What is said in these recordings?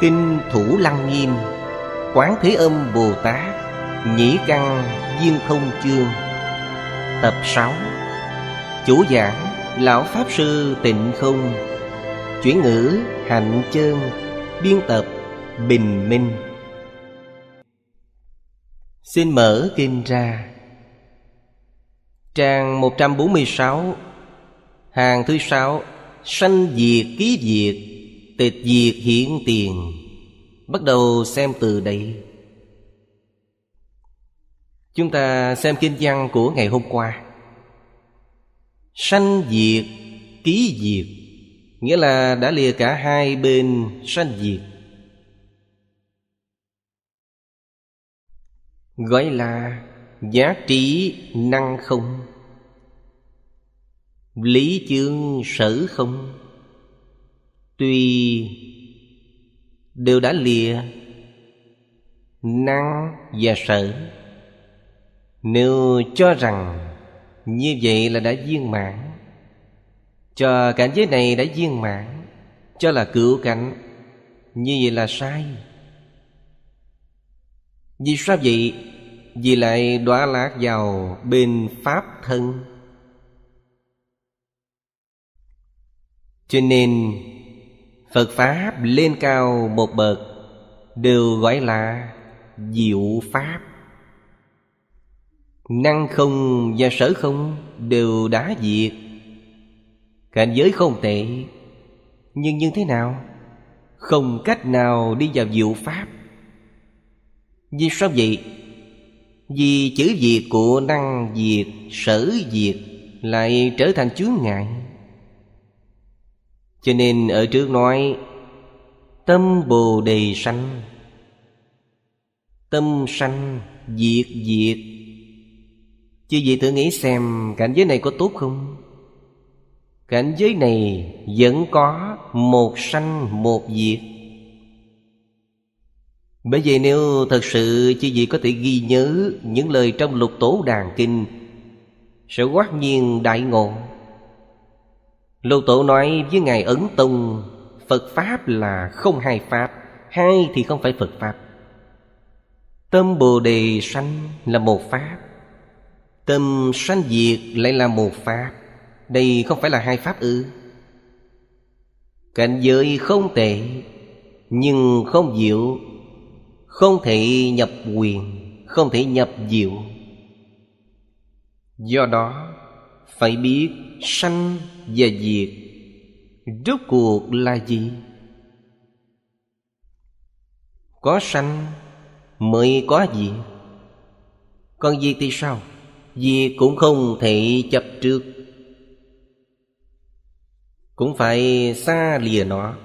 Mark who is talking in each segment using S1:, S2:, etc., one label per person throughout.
S1: Kinh Thủ Lăng Nghiêm Quán Thế Âm Bồ Tát Nhĩ Căn duyên Không Chương Tập 6 Chủ giảng Lão Pháp Sư Tịnh Không Chuyển ngữ Hạnh Chơn Biên tập Bình Minh Xin mở kinh ra Trang 146 Hàng thứ sáu Sanh diệt ký diệt Tịch diệt hiển tiền Bắt đầu xem từ đây Chúng ta xem kinh văn của ngày hôm qua Sanh diệt, ký diệt Nghĩa là đã lìa cả hai bên sanh diệt Gọi là giá trí năng không Lý chương sở không tuy đều đã lìa năng và sở nếu cho rằng như vậy là đã viên mãn cho cảnh giới này đã viên mãn cho là cựu cảnh như vậy là sai vì sao vậy vì lại đọa lạc vào bên pháp thân cho nên Phật Pháp lên cao một bậc Đều gọi là diệu Pháp Năng không và sở không đều đã diệt Cảnh giới không tệ Nhưng như thế nào? Không cách nào đi vào diệu Pháp Vì sao vậy? Vì chữ diệt của năng diệt, sở diệt Lại trở thành chướng ngại cho nên ở trước nói tâm bồ đề sanh tâm sanh diệt diệt chư vị thử nghĩ xem cảnh giới này có tốt không cảnh giới này vẫn có một sanh một diệt bởi vậy nếu thật sự chư vị có thể ghi nhớ những lời trong lục tổ đàn kinh sẽ quát nhiên đại ngộ Lưu Tổ nói với Ngài Ấn Tông Phật Pháp là không hai Pháp Hai thì không phải Phật Pháp Tâm Bồ Đề sanh là một Pháp Tâm sanh diệt lại là một Pháp Đây không phải là hai Pháp ư Cảnh giới không tệ Nhưng không diệu Không thể nhập quyền Không thể nhập diệu Do đó Phải biết sanh và diệt rốt cuộc là gì có sanh mới có diệt còn diệt thì sao diệt cũng không thể chấp trước cũng phải xa lìa nó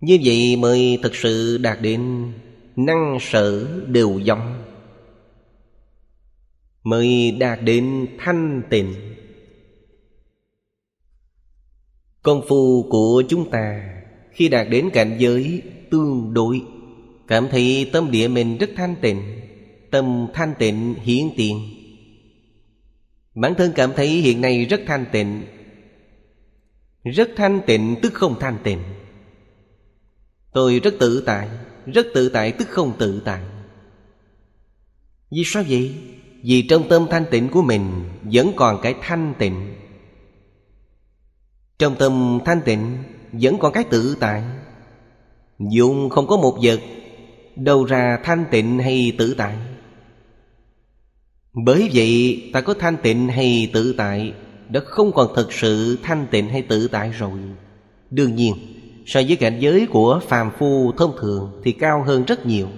S1: như vậy mới thực sự đạt đến năng sở đều giống mới đạt đến thanh tịnh Công phu của chúng ta Khi đạt đến cảnh giới tương đối Cảm thấy tâm địa mình rất thanh tịnh Tâm thanh tịnh hiển tiền Bản thân cảm thấy hiện nay rất thanh tịnh Rất thanh tịnh tức không thanh tịnh Tôi rất tự tại Rất tự tại tức không tự tại Vì sao vậy? Vì trong tâm thanh tịnh của mình Vẫn còn cái thanh tịnh trong tâm thanh tịnh Vẫn còn cái tự tại Dùng không có một vật Đâu ra thanh tịnh hay tự tại Bởi vậy ta có thanh tịnh hay tự tại Đã không còn thực sự thanh tịnh hay tự tại rồi Đương nhiên So với cảnh giới của phàm phu thông thường Thì cao hơn rất nhiều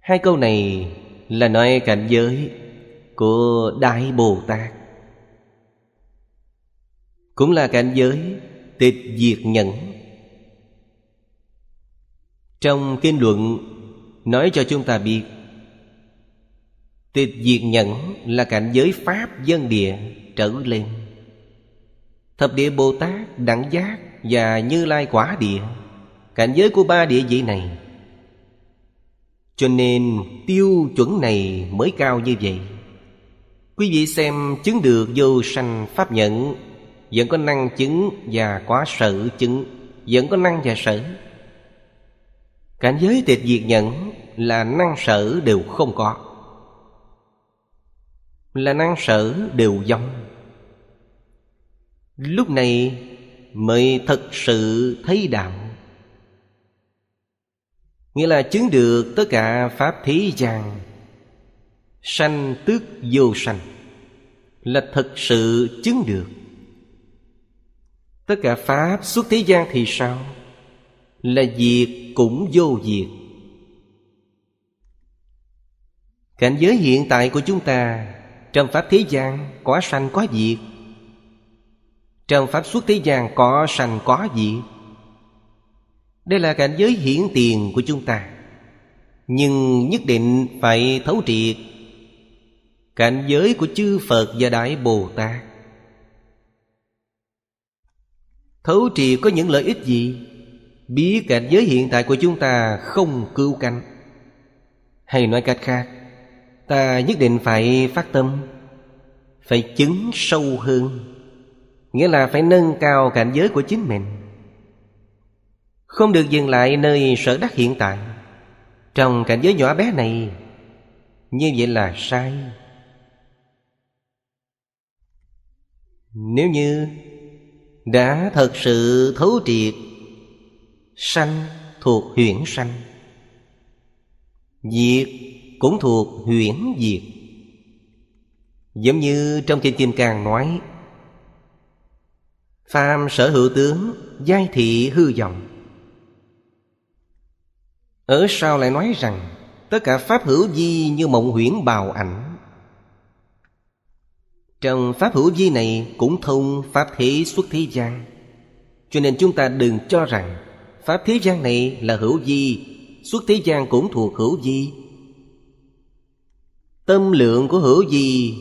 S1: Hai câu này là nói cảnh giới của Đại Bồ Tát cũng là cảnh giới tịch diệt nhẫn trong kinh luận nói cho chúng ta biết tịch diệt nhẫn là cảnh giới pháp dân địa trở lên thập địa bồ tát đẳng giác và như lai quả địa cảnh giới của ba địa vị này cho nên tiêu chuẩn này mới cao như vậy Quý vị xem chứng được vô sanh pháp nhận vẫn có năng chứng và có sở chứng vẫn có năng và sở cảnh giới tịch diệt nhẫn là năng sở đều không có là năng sở đều giống lúc này mới thật sự thấy đạo nghĩa là chứng được tất cả pháp thế gian sanh tước vô sanh là thật sự chứng được tất cả pháp suốt thế gian thì sao là diệt cũng vô diệt cảnh giới hiện tại của chúng ta trong pháp thế gian có sanh có diệt trong pháp suốt thế gian có sanh có diệt đây là cảnh giới hiển tiền của chúng ta nhưng nhất định phải thấu triệt cảnh giới của chư phật và đại bồ tát Thấu trì có những lợi ích gì Biết cảnh giới hiện tại của chúng ta không cưu cánh Hay nói cách khác Ta nhất định phải phát tâm Phải chứng sâu hơn Nghĩa là phải nâng cao cảnh giới của chính mình Không được dừng lại nơi sở đắc hiện tại Trong cảnh giới nhỏ bé này Như vậy là sai Nếu như đã thật sự thấu triệt sanh thuộc huyễn sanh diệt cũng thuộc huyễn diệt giống như trong kinh kim cang nói phàm sở hữu tướng giai thị hư vọng ở sau lại nói rằng tất cả pháp hữu di như mộng huyễn bào ảnh trong Pháp hữu vi này cũng thông Pháp thế xuất thế gian Cho nên chúng ta đừng cho rằng Pháp thế gian này là hữu vi Xuất thế gian cũng thuộc hữu vi Tâm lượng của hữu vi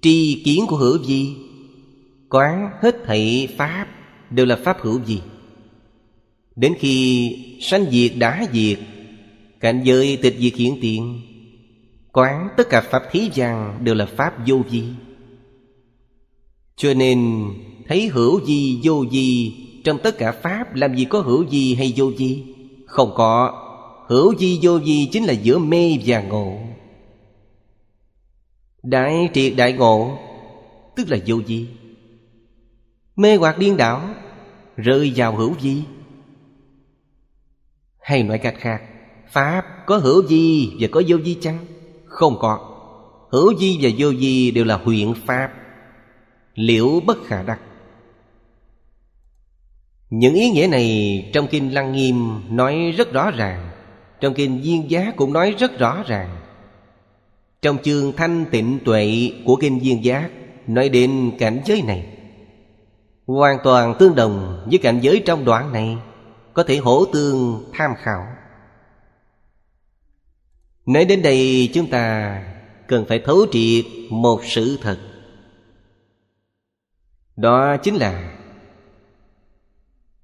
S1: Tri kiến của hữu vi Quán hết thảy Pháp Đều là Pháp hữu vi Đến khi sanh diệt đã diệt Cảnh giới tịch diệt hiện tiền Quán tất cả Pháp thế gian Đều là Pháp vô vi cho nên thấy hữu gì vô gì Trong tất cả Pháp làm gì có hữu gì hay vô gì Không có Hữu gì vô gì chính là giữa mê và ngộ Đại triệt đại ngộ Tức là vô gì Mê hoặc điên đảo Rơi vào hữu gì Hay nói cách khác Pháp có hữu gì và có vô gì chăng? Không có Hữu gì và vô gì đều là huyện Pháp liễu bất khả đắc những ý nghĩa này trong kinh lăng nghiêm nói rất rõ ràng trong kinh viên giá cũng nói rất rõ ràng trong chương thanh tịnh tuệ của kinh viên giá nói đến cảnh giới này hoàn toàn tương đồng với cảnh giới trong đoạn này có thể hỗ tương tham khảo nói đến đây chúng ta cần phải thấu triệt một sự thật đó chính là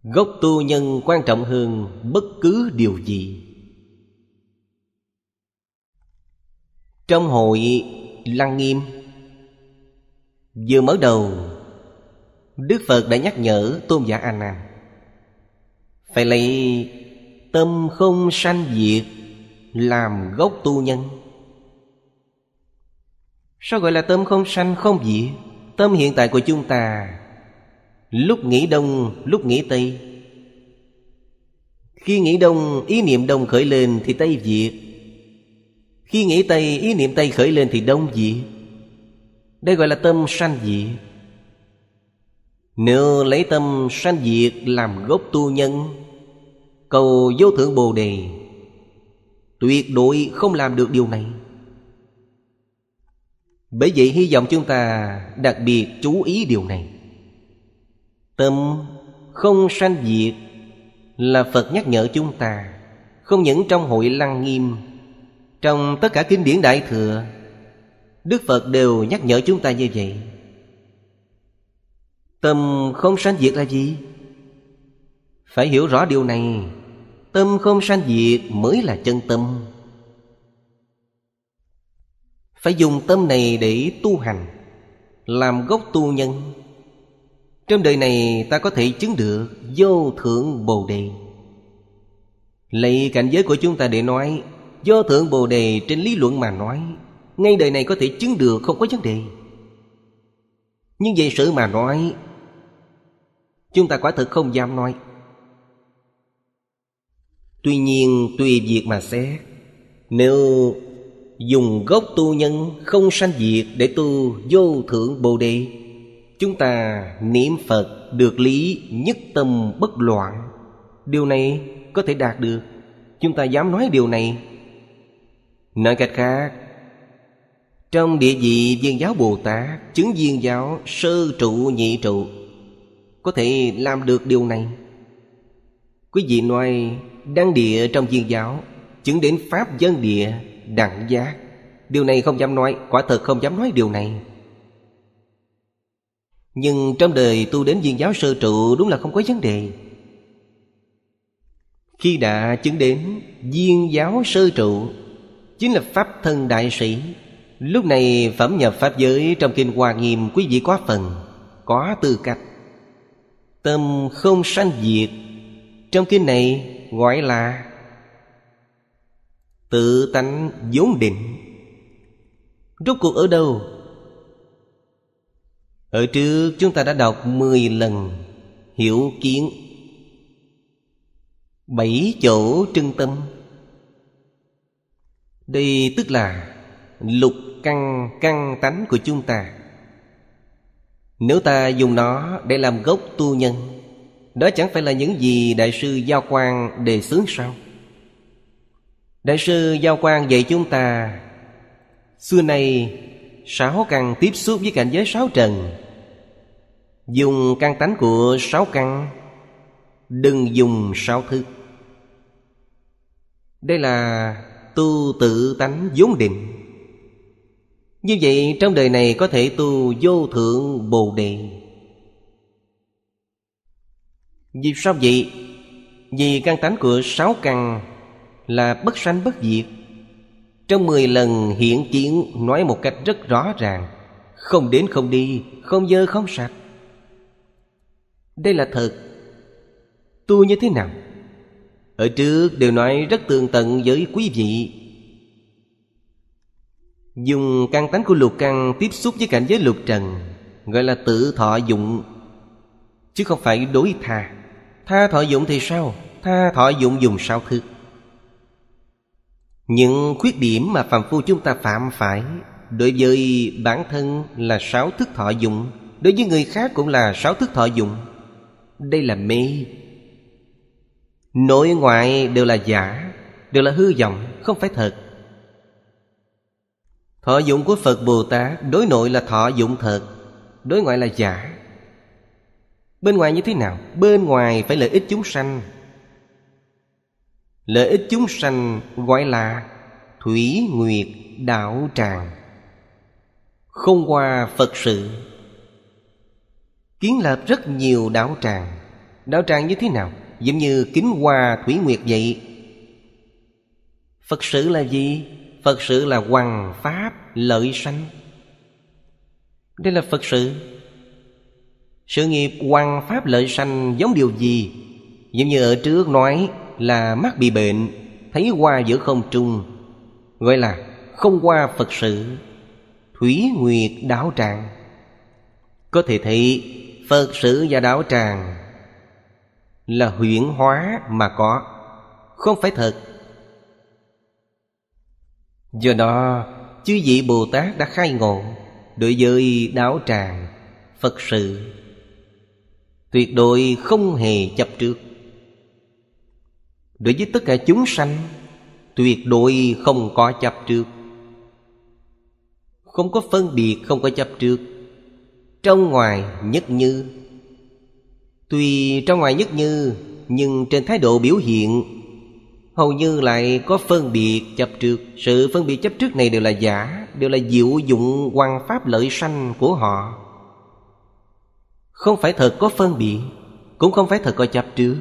S1: gốc tu nhân quan trọng hơn bất cứ điều gì trong hội lăng nghiêm vừa mở đầu đức phật đã nhắc nhở tôn giả a nan phải lấy tâm không sanh diệt làm gốc tu nhân sao gọi là tâm không sanh không diệt Tâm hiện tại của chúng ta Lúc nghĩ đông, lúc nghĩ tây Khi nghĩ đông, ý niệm đông khởi lên thì tây diệt Khi nghĩ tây, ý niệm tây khởi lên thì đông diệt Đây gọi là tâm sanh diệt Nếu lấy tâm sanh diệt làm gốc tu nhân Cầu vô thượng Bồ Đề Tuyệt đối không làm được điều này bởi vậy hy vọng chúng ta đặc biệt chú ý điều này Tâm không sanh diệt Là Phật nhắc nhở chúng ta Không những trong hội lăng nghiêm Trong tất cả kinh điển đại thừa Đức Phật đều nhắc nhở chúng ta như vậy Tâm không sanh diệt là gì? Phải hiểu rõ điều này Tâm không sanh diệt mới là chân tâm phải dùng tâm này để tu hành Làm gốc tu nhân Trong đời này ta có thể chứng được Vô thượng Bồ Đề Lấy cảnh giới của chúng ta để nói Do Thượng Bồ Đề trên lý luận mà nói Ngay đời này có thể chứng được không có vấn đề Nhưng về sự mà nói Chúng ta quả thực không dám nói Tuy nhiên tùy việc mà xét Nếu dùng gốc tu nhân không sanh diệt để tu vô thượng bồ đề chúng ta niệm phật được lý nhất tâm bất loạn điều này có thể đạt được chúng ta dám nói điều này nói cách khác trong địa vị viên giáo bồ tát chứng viên giáo sơ trụ nhị trụ có thể làm được điều này quý vị nói đăng địa trong viên giáo chứng đến pháp dân địa đẳng giác Điều này không dám nói Quả thật không dám nói điều này Nhưng trong đời tu đến viên giáo sơ trụ Đúng là không có vấn đề Khi đã chứng đến viên giáo sơ trụ Chính là pháp thân đại sĩ Lúc này phẩm nhập pháp giới Trong kinh Hoa Nghiêm quý vị có phần Có tư cách Tâm không sanh diệt Trong kinh này gọi là Tự tánh vốn định Rốt cuộc ở đâu? Ở trước chúng ta đã đọc mười lần Hiểu kiến Bảy chỗ trưng tâm Đây tức là Lục căn căn tánh của chúng ta Nếu ta dùng nó để làm gốc tu nhân Đó chẳng phải là những gì Đại sư Giao quan đề xướng sao? đại sư giao Quang dạy chúng ta xưa nay sáu căn tiếp xúc với cảnh giới sáu trần dùng căn tánh của sáu căn đừng dùng sáu thức đây là tu tự tánh vốn định như vậy trong đời này có thể tu vô thượng bồ đề Vì sao vậy? Vì căn tánh của sáu căn là bất sanh bất diệt trong mười lần hiện kiến nói một cách rất rõ ràng không đến không đi không dơ không sạch đây là thật tu như thế nào ở trước đều nói rất tường tận với quý vị dùng căn tánh của lục căn tiếp xúc với cảnh giới lục trần gọi là tự thọ dụng chứ không phải đối tha tha thọ dụng thì sao tha thọ dụng dùng sao thức những khuyết điểm mà phàm phu chúng ta phạm phải đối với bản thân là sáu thức thọ dụng đối với người khác cũng là sáu thức thọ dụng đây là mê nội ngoại đều là giả đều là hư vọng không phải thật thọ dụng của phật bồ tát đối nội là thọ dụng thật đối ngoại là giả bên ngoài như thế nào bên ngoài phải lợi ích chúng sanh lợi ích chúng sanh gọi là thủy nguyệt đảo tràng không qua phật sự kiến lập rất nhiều đảo tràng đảo tràng như thế nào giống như kính hoa thủy nguyệt vậy phật sự là gì phật sự là hoàng pháp lợi sanh đây là phật sự sự nghiệp hoàng pháp lợi sanh giống điều gì giống như ở trước nói là mắt bị bệnh thấy qua giữa không trung gọi là không qua phật sự thủy nguyệt đảo tràng có thể thấy phật sự và đảo tràng là huyễn hóa mà có không phải thật do đó chư vị bồ tát đã khai ngộ đối với đảo tràng phật sự tuyệt đối không hề chấp trước đối với tất cả chúng sanh tuyệt đối không có chấp trước không có phân biệt không có chấp trước trong ngoài nhất như tuy trong ngoài nhất như nhưng trên thái độ biểu hiện hầu như lại có phân biệt chấp trước sự phân biệt chấp trước này đều là giả đều là diệu dụng quan pháp lợi sanh của họ không phải thật có phân biệt cũng không phải thật có chấp trước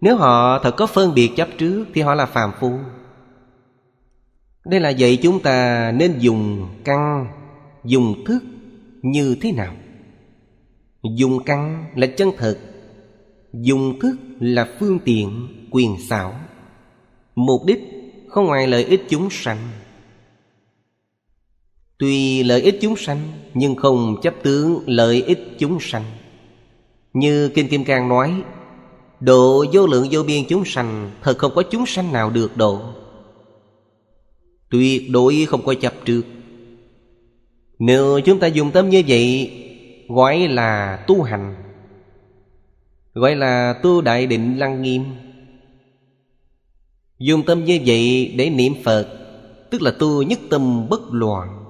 S1: nếu họ thật có phân biệt chấp trước Thì họ là phàm phu Đây là vậy chúng ta nên dùng căn Dùng thức như thế nào Dùng căn là chân thật Dùng thức là phương tiện quyền xảo Mục đích không ngoài lợi ích chúng sanh Tuy lợi ích chúng sanh Nhưng không chấp tướng lợi ích chúng sanh Như Kinh Kim Cang nói Độ vô lượng vô biên chúng sanh Thật không có chúng sanh nào được độ Tuyệt đối không có chấp trước Nếu chúng ta dùng tâm như vậy Gọi là tu hành Gọi là tu đại định lăng nghiêm Dùng tâm như vậy để niệm Phật Tức là tu nhất tâm bất loạn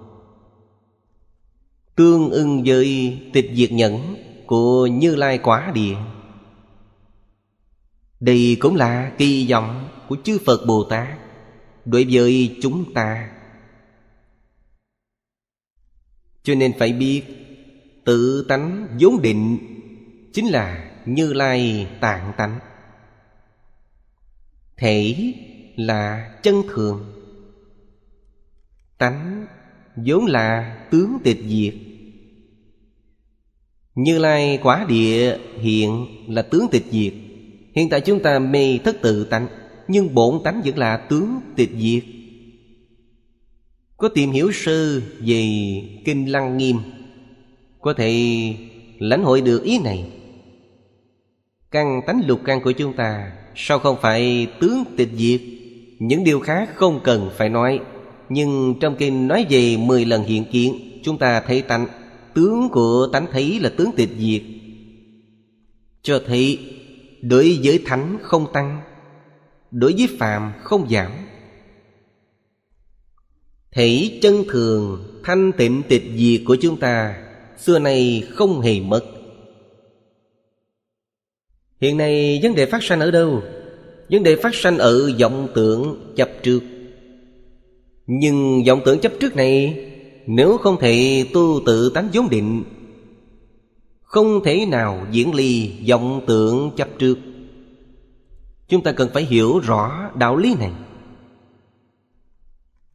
S1: Tương ưng với tịch diệt nhẫn Của Như Lai Quả Địa đây cũng là kỳ vọng của chư Phật Bồ Tát Đối với chúng ta Cho nên phải biết Tự tánh vốn định Chính là Như Lai tạng tánh Thể là chân thường Tánh vốn là tướng tịch diệt Như Lai quả địa hiện là tướng tịch diệt hiện tại chúng ta mê thất tự tánh nhưng bổn tánh vẫn là tướng tịch diệt có tìm hiểu sơ về kinh lăng nghiêm có thể lãnh hội được ý này căn tánh lục căn của chúng ta sao không phải tướng tịch diệt những điều khác không cần phải nói nhưng trong kinh nói về 10 lần hiện kiện Chúng ta thấy tánh Tướng của tánh thấy là tướng tịch diệt Cho thấy đối với thánh không tăng đối với phàm không giảm thể chân thường thanh tịnh tịch diệt của chúng ta xưa nay không hề mất hiện nay vấn đề phát sanh ở đâu vấn đề phát sanh ở vọng tưởng chấp trước nhưng vọng tưởng chấp trước này nếu không thể tu tự tánh vốn định không thể nào diễn ly vọng tượng chấp trước Chúng ta cần phải hiểu rõ đạo lý này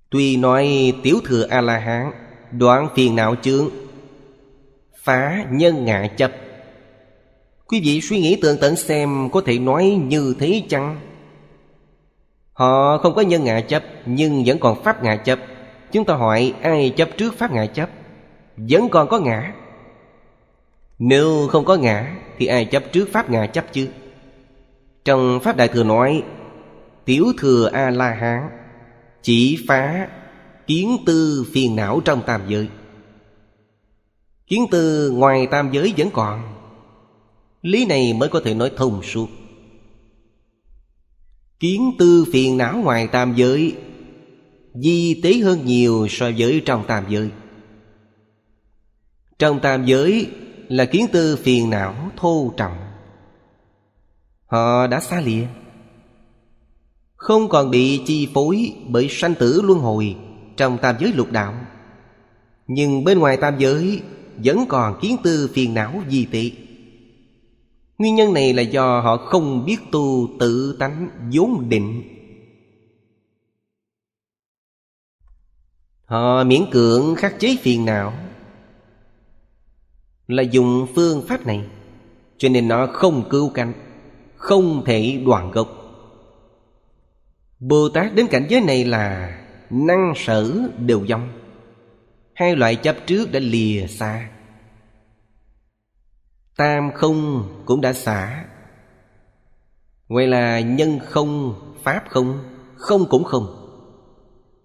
S1: Tuy nói tiểu thừa A-la-hán Đoạn phiền não chướng Phá nhân ngạ chấp Quý vị suy nghĩ tường tận xem Có thể nói như thế chăng Họ không có nhân ngạ chấp Nhưng vẫn còn pháp ngạ chấp Chúng ta hỏi ai chấp trước pháp ngạ chấp Vẫn còn có ngã nếu không có ngã Thì ai chấp trước Pháp ngã chấp chứ Trong Pháp Đại Thừa nói Tiểu Thừa A-La-Hán Chỉ phá kiến tư phiền não trong tam giới Kiến tư ngoài tam giới vẫn còn Lý này mới có thể nói thông suốt Kiến tư phiền não ngoài tam giới Di tế hơn nhiều so với trong tam giới Trong tam giới là kiến tư phiền não thô trọng Họ đã xa lìa Không còn bị chi phối bởi sanh tử luân hồi Trong tam giới lục đạo Nhưng bên ngoài tam giới Vẫn còn kiến tư phiền não di tị Nguyên nhân này là do họ không biết tu tự tánh vốn định Họ miễn cưỡng khắc chế phiền não là dùng phương pháp này cho nên nó không cứu cánh không thể đoạn gốc bồ tát đến cảnh giới này là năng sở đều dòng, hai loại chấp trước đã lìa xa tam không cũng đã xả ngoài là nhân không pháp không không cũng không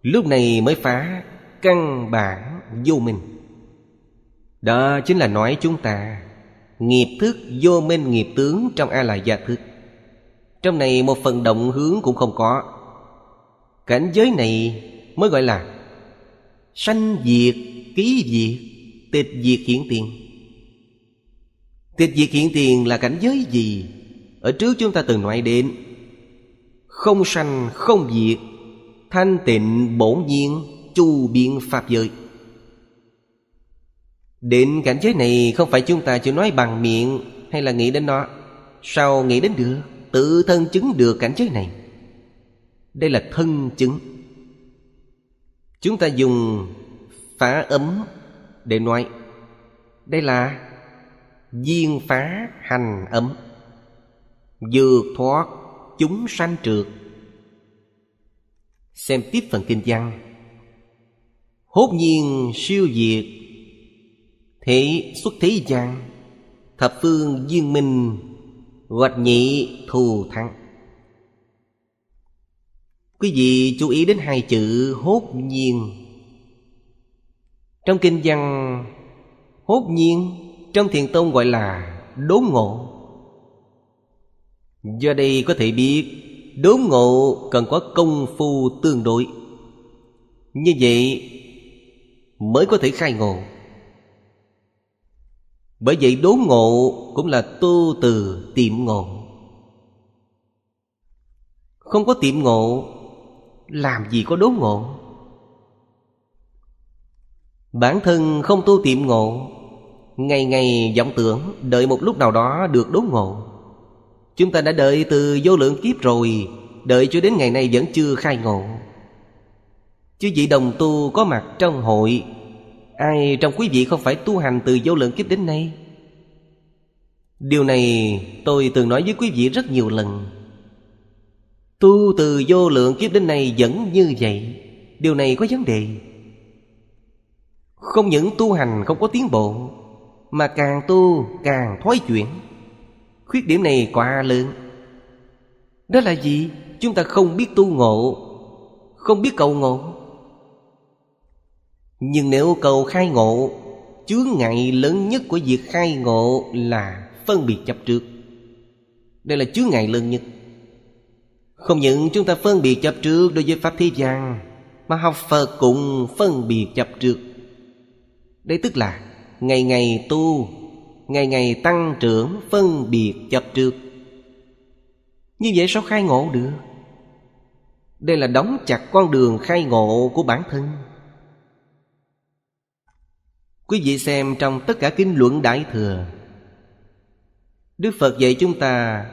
S1: lúc này mới phá căn bản vô minh đó chính là nói chúng ta Nghiệp thức vô minh nghiệp tướng trong A la gia thức Trong này một phần động hướng cũng không có Cảnh giới này mới gọi là Sanh diệt, ký diệt, tịch diệt hiển tiền Tịch diệt hiển tiền là cảnh giới gì? Ở trước chúng ta từng nói đến Không sanh, không diệt Thanh tịnh bổn nhiên, chu biện pháp giới định cảnh giới này không phải chúng ta chỉ nói bằng miệng hay là nghĩ đến nó Sao nghĩ đến được Tự thân chứng được cảnh giới này Đây là thân chứng Chúng ta dùng phá ấm để nói Đây là viên phá hành ấm Dược thoát chúng sanh trượt Xem tiếp phần kinh văn Hốt nhiên siêu diệt Thế xuất thế gian Thập phương duyên minh Hoạch nhị thù thắng Quý vị chú ý đến hai chữ hốt nhiên Trong kinh văn Hốt nhiên Trong thiền tông gọi là đốn ngộ Do đây có thể biết Đốn ngộ cần có công phu tương đối Như vậy mới có thể khai ngộ bởi vậy đố ngộ cũng là tu từ tiệm ngộ Không có tiệm ngộ Làm gì có đố ngộ Bản thân không tu tiệm ngộ Ngày ngày vọng tưởng Đợi một lúc nào đó được đố ngộ Chúng ta đã đợi từ vô lượng kiếp rồi Đợi cho đến ngày nay vẫn chưa khai ngộ Chứ vị đồng tu có mặt trong hội Ai trong quý vị không phải tu hành từ vô lượng kiếp đến nay Điều này tôi từng nói với quý vị rất nhiều lần Tu từ vô lượng kiếp đến nay vẫn như vậy Điều này có vấn đề Không những tu hành không có tiến bộ Mà càng tu càng thoái chuyển Khuyết điểm này quá lớn Đó là gì? Chúng ta không biết tu ngộ Không biết cầu ngộ nhưng nếu cầu khai ngộ chướng ngại lớn nhất của việc khai ngộ là phân biệt chấp trước đây là chướng ngại lớn nhất không những chúng ta phân biệt chấp trước đối với pháp thế gian mà học phật cũng phân biệt chấp trước đây tức là ngày ngày tu ngày ngày tăng trưởng phân biệt chấp trước như vậy sao khai ngộ được đây là đóng chặt con đường khai ngộ của bản thân Quý vị xem trong tất cả kinh luận Đại Thừa Đức Phật dạy chúng ta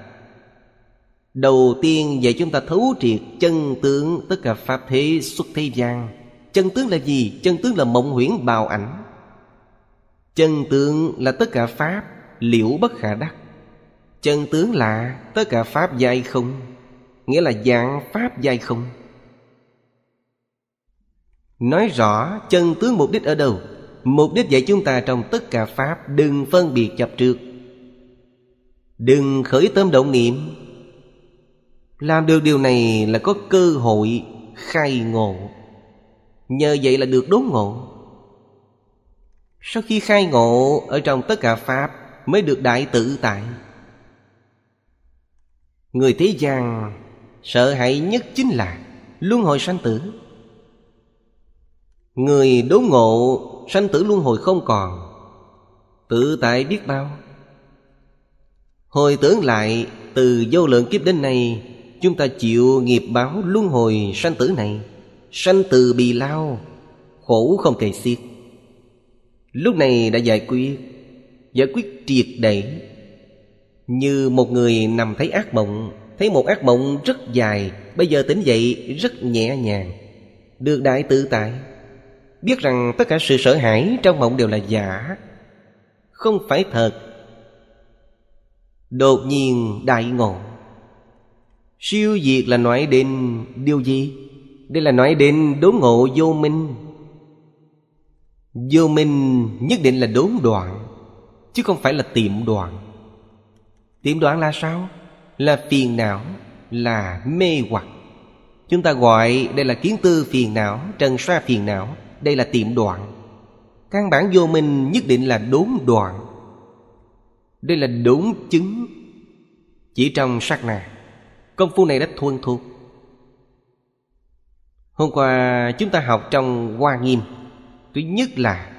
S1: Đầu tiên dạy chúng ta thấu triệt chân tướng tất cả Pháp thế xuất thế gian Chân tướng là gì? Chân tướng là mộng huyễn bào ảnh Chân tướng là tất cả Pháp liễu bất khả đắc Chân tướng là tất cả Pháp dài không Nghĩa là dạng Pháp dài không Nói rõ chân tướng mục đích ở đâu mục đích dạy chúng ta trong tất cả pháp đừng phân biệt chập trước đừng khởi tâm động niệm làm được điều này là có cơ hội khai ngộ nhờ vậy là được đốn ngộ sau khi khai ngộ ở trong tất cả pháp mới được đại tự tại người thế gian sợ hãi nhất chính là luân hồi sanh tử người đốn ngộ sanh tử luân hồi không còn tự tại biết bao hồi tưởng lại từ vô lượng kiếp đến nay chúng ta chịu nghiệp báo luân hồi sanh tử này sanh từ bì lao khổ không kề xiết lúc này đã giải quyết giải quyết triệt để như một người nằm thấy ác mộng thấy một ác mộng rất dài bây giờ tỉnh dậy rất nhẹ nhàng được đại tự tại biết rằng tất cả sự sợ hãi trong mộng đều là giả không phải thật đột nhiên đại ngộ siêu diệt là nói đến điều gì đây là nói đến đốn ngộ vô minh vô minh nhất định là đốn đoạn chứ không phải là tiệm đoạn tiệm đoạn là sao là phiền não là mê hoặc chúng ta gọi đây là kiến tư phiền não trần xoa phiền não đây là tiệm đoạn căn bản vô minh nhất định là đốn đoạn đây là đốn chứng chỉ trong sát na công phu này đã thuần thuộc hôm qua chúng ta học trong hoa nghiêm thứ nhất là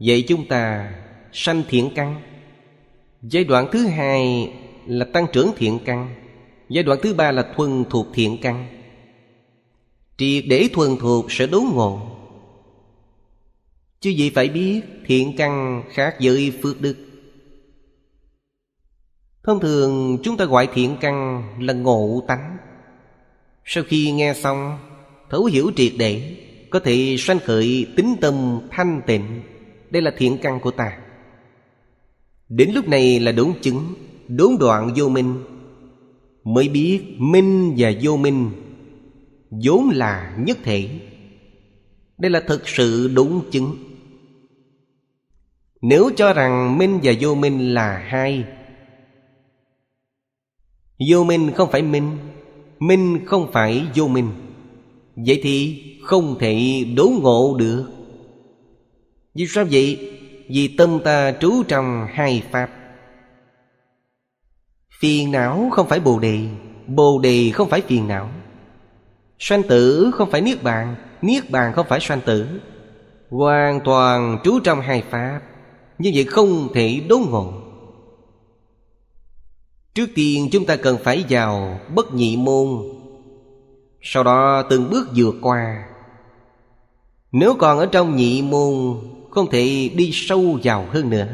S1: dạy chúng ta sanh thiện căn giai đoạn thứ hai là tăng trưởng thiện căn giai đoạn thứ ba là thuần thuộc thiện căn triệt để thuần thuộc sẽ đốn ngộ Chứ vị phải biết thiện căn khác với phước đức Thông thường chúng ta gọi thiện căn là ngộ tánh Sau khi nghe xong Thấu hiểu triệt để Có thể sanh khởi tính tâm thanh tịnh Đây là thiện căn của ta Đến lúc này là đốn chứng Đốn đoạn vô minh Mới biết minh và vô minh vốn là nhất thể đây là thực sự đúng chứng nếu cho rằng minh và vô minh là hai vô minh không phải minh minh không phải vô minh vậy thì không thể đố ngộ được vì sao vậy vì tâm ta trú trong hai pháp phiền não không phải bồ đề bồ đề không phải phiền não sanh tử không phải niết bàn niết bàn không phải sanh tử hoàn toàn trú trong hai pháp như vậy không thể đốn ngộ Trước tiên chúng ta cần phải vào bất nhị môn Sau đó từng bước vượt qua Nếu còn ở trong nhị môn Không thể đi sâu vào hơn nữa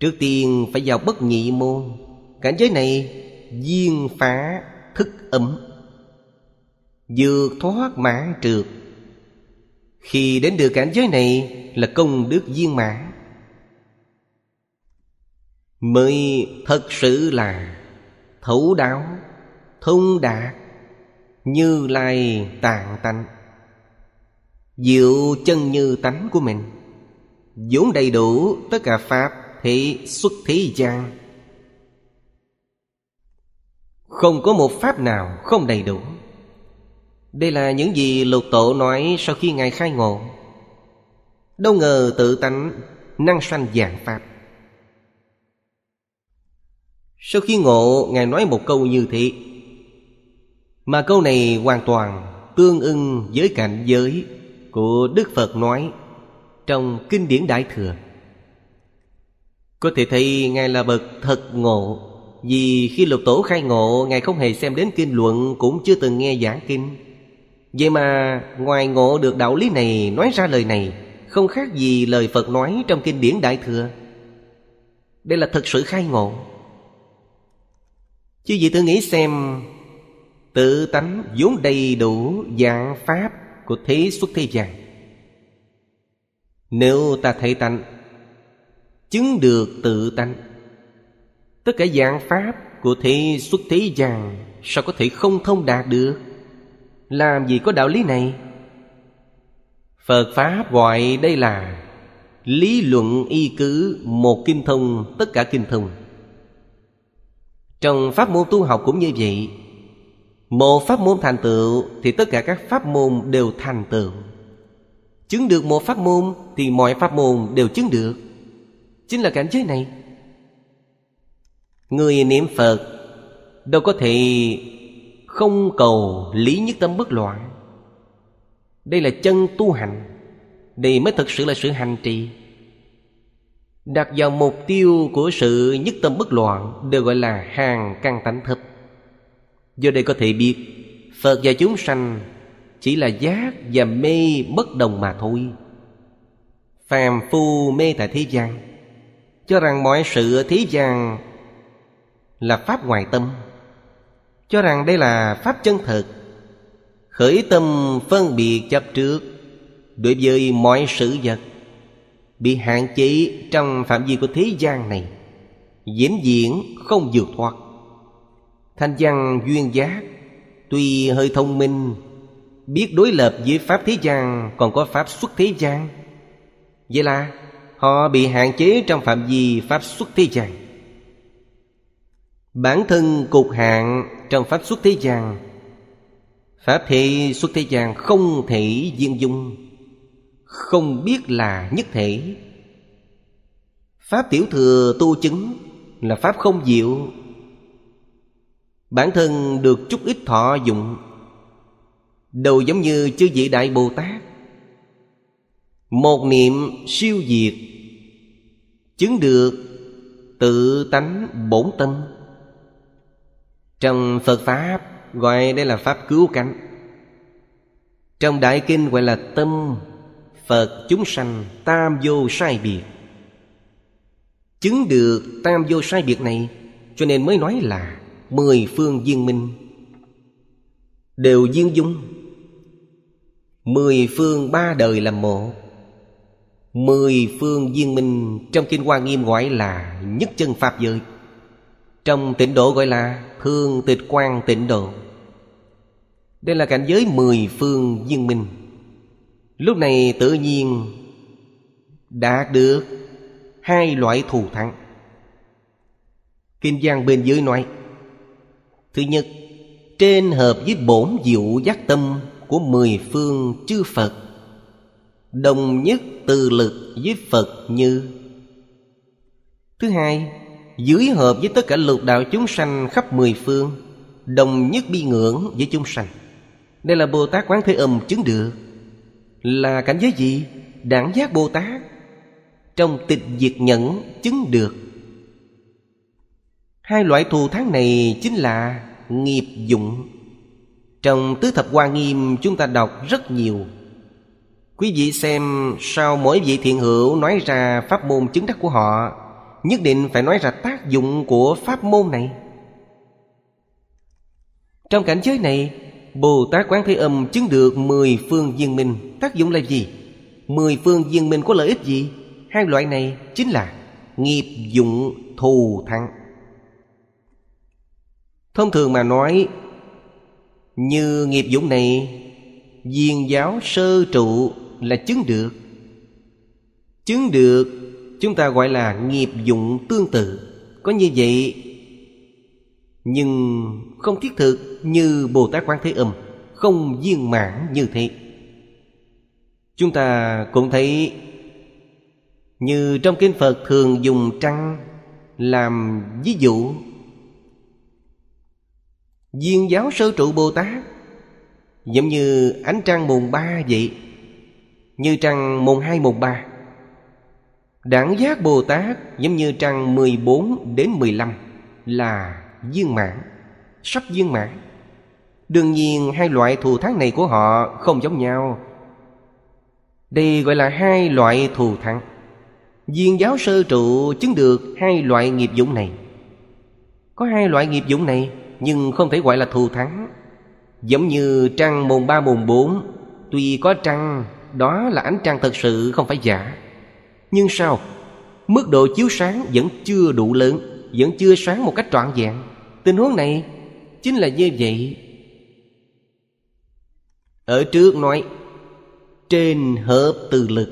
S1: Trước tiên phải vào bất nhị môn Cảnh giới này viên phá thức ấm Dược thoát mã trượt Khi đến được cảnh giới này là công đức viên mãn mới thật sự là thấu đáo thông đạt như lai tàn tánh diệu chân như tánh của mình vốn đầy đủ tất cả pháp thị xuất thế gian không có một pháp nào không đầy đủ đây là những gì lục tổ nói sau khi ngài khai ngộ đâu ngờ tự tánh năng sanh dạng pháp sau khi ngộ Ngài nói một câu như thế Mà câu này hoàn toàn Tương ưng với cảnh giới Của Đức Phật nói Trong Kinh điển Đại Thừa Có thể thấy Ngài là bậc thật ngộ Vì khi lục tổ khai ngộ Ngài không hề xem đến kinh luận Cũng chưa từng nghe giảng kinh Vậy mà ngoài ngộ được đạo lý này Nói ra lời này Không khác gì lời Phật nói trong kinh điển Đại Thừa Đây là thật sự khai ngộ Chứ vị tự nghĩ xem Tự tánh vốn đầy đủ dạng pháp của thế xuất thế gian Nếu ta thấy tánh Chứng được tự tánh Tất cả dạng pháp của thế xuất thế gian Sao có thể không thông đạt được Làm gì có đạo lý này Phật Pháp gọi đây là Lý luận y cứ một kinh thông tất cả kinh thông trong pháp môn tu học cũng như vậy một pháp môn thành tựu thì tất cả các pháp môn đều thành tựu chứng được một pháp môn thì mọi pháp môn đều chứng được chính là cảnh giới này người niệm phật đâu có thể không cầu lý nhất tâm bất loạn đây là chân tu hành đây mới thực sự là sự hành trì đặt vào mục tiêu của sự nhất tâm bất loạn đều gọi là hàng căn tánh thấp. do đây có thể biết phật và chúng sanh chỉ là giác và mê bất đồng mà thôi phàm phu mê tại thế gian cho rằng mọi sự ở thế gian là pháp ngoài tâm cho rằng đây là pháp chân thực khởi tâm phân biệt chấp trước đối với mọi sự vật bị hạn chế trong phạm vi của thế gian này diễn diễn không vượt thoát thanh văn duyên giác tuy hơi thông minh biết đối lập với pháp thế gian còn có pháp xuất thế gian vậy là họ bị hạn chế trong phạm vi pháp xuất thế gian bản thân cục hạn trong pháp xuất thế gian pháp thị xuất thế gian không thể viên dung không biết là nhất thể pháp tiểu thừa tu chứng là pháp không diệu bản thân được chút ít thọ dụng đầu giống như chư vị đại bồ tát một niệm siêu diệt chứng được tự tánh bổn tâm trong phật pháp gọi đây là pháp cứu cánh trong đại kinh gọi là tâm Phật chúng sanh tam vô sai biệt Chứng được tam vô sai biệt này Cho nên mới nói là Mười phương viên minh Đều viên dung Mười phương ba đời làm một Mười phương viên minh Trong Kinh Hoa Nghiêm gọi là Nhất chân Pháp giới Trong tịnh độ gọi là Thương tịch quan tịnh độ Đây là cảnh giới mười phương viên minh lúc này tự nhiên đã được hai loại thù thắng kinh giang bên dưới nói thứ nhất trên hợp với bổn diệu giác tâm của mười phương chư phật đồng nhất từ lực với phật như thứ hai dưới hợp với tất cả lục đạo chúng sanh khắp mười phương đồng nhất bi ngưỡng với chúng sanh đây là bồ tát quán thế âm chứng được là cảnh giới gì đẳng giác bồ tát trong tịch diệt nhẫn chứng được hai loại thù thắng này chính là nghiệp dụng trong tứ thập hoa nghiêm chúng ta đọc rất nhiều quý vị xem sau mỗi vị thiện hữu nói ra pháp môn chứng đắc của họ nhất định phải nói ra tác dụng của pháp môn này trong cảnh giới này Bồ Tát Quán Thế Âm chứng được mười phương viên minh Tác dụng là gì? Mười phương viên minh có lợi ích gì? Hai loại này chính là Nghiệp dụng thù thắng Thông thường mà nói Như nghiệp dụng này Viên giáo sơ trụ là chứng được Chứng được chúng ta gọi là nghiệp dụng tương tự Có như vậy nhưng không thiết thực như bồ tát quán thế âm không viên mãn như thế chúng ta cũng thấy như trong kinh phật thường dùng trăng làm ví dụ viên giáo sơ trụ bồ tát giống như ánh trăng mùng ba vậy như trăng mùng hai mùng ba đẳng giác bồ tát giống như trăng mười bốn đến mười lăm là viên mãn sắp viên mãn đương nhiên hai loại thù thắng này của họ không giống nhau đây gọi là hai loại thù thắng viên giáo sơ trụ chứng được hai loại nghiệp dụng này có hai loại nghiệp dụng này nhưng không thể gọi là thù thắng giống như trăng mùng ba mùng bốn tuy có trăng đó là ánh trăng thật sự không phải giả nhưng sao mức độ chiếu sáng vẫn chưa đủ lớn vẫn chưa sáng một cách trọn vẹn tình huống này chính là như vậy ở trước nói trên hợp từ lực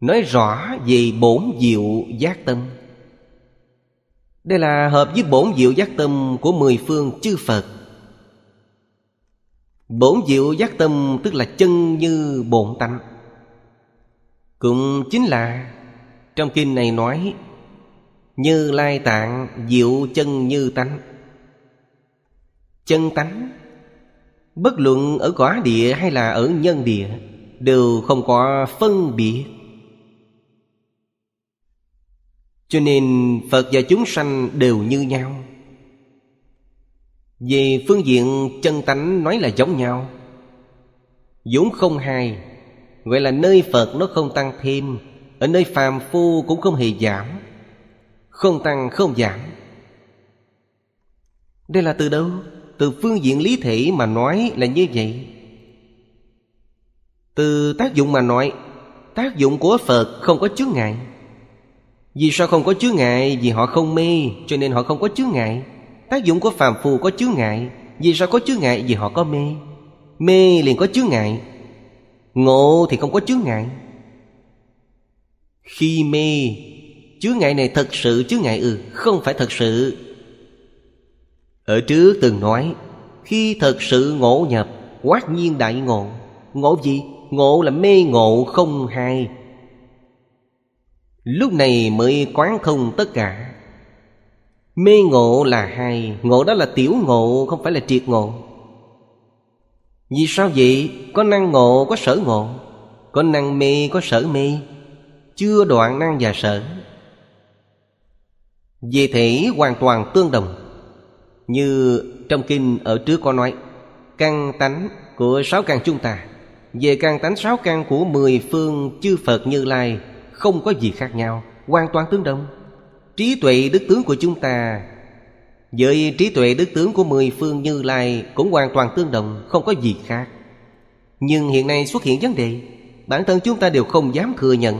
S1: nói rõ về bổn diệu giác tâm đây là hợp với bổn diệu giác tâm của mười phương chư phật bổn diệu giác tâm tức là chân như bổn tánh cũng chính là trong kinh này nói như lai tạng diệu chân như tánh Chân tánh Bất luận ở quả địa hay là ở nhân địa Đều không có phân biệt Cho nên Phật và chúng sanh đều như nhau Về phương diện chân tánh nói là giống nhau vốn không hai Gọi là nơi Phật nó không tăng thêm Ở nơi phàm phu cũng không hề giảm không tăng không giảm Đây là từ đâu? Từ phương diện lý thể mà nói là như vậy Từ tác dụng mà nói Tác dụng của Phật không có chướng ngại Vì sao không có chướng ngại? Vì họ không mê Cho nên họ không có chướng ngại Tác dụng của phàm phu có chướng ngại Vì sao có chướng ngại? Vì họ có mê Mê liền có chướng ngại Ngộ thì không có chướng ngại Khi mê Chướng ngại này thật sự chướng ngại ư ừ, Không phải thật sự Ở trước từng nói Khi thật sự ngộ nhập Quát nhiên đại ngộ Ngộ gì? Ngộ là mê ngộ không hai Lúc này mới quán không tất cả Mê ngộ là hai Ngộ đó là tiểu ngộ Không phải là triệt ngộ Vì sao vậy? Có năng ngộ, có sở ngộ Có năng mê, có sở mê Chưa đoạn năng và sở về thể hoàn toàn tương đồng Như trong kinh ở trước có nói Căn tánh của sáu căn chúng ta Về căn tánh sáu căn của mười phương chư Phật Như Lai Không có gì khác nhau Hoàn toàn tương đồng Trí tuệ đức tướng của chúng ta Với trí tuệ đức tướng của mười phương Như Lai Cũng hoàn toàn tương đồng Không có gì khác Nhưng hiện nay xuất hiện vấn đề Bản thân chúng ta đều không dám thừa nhận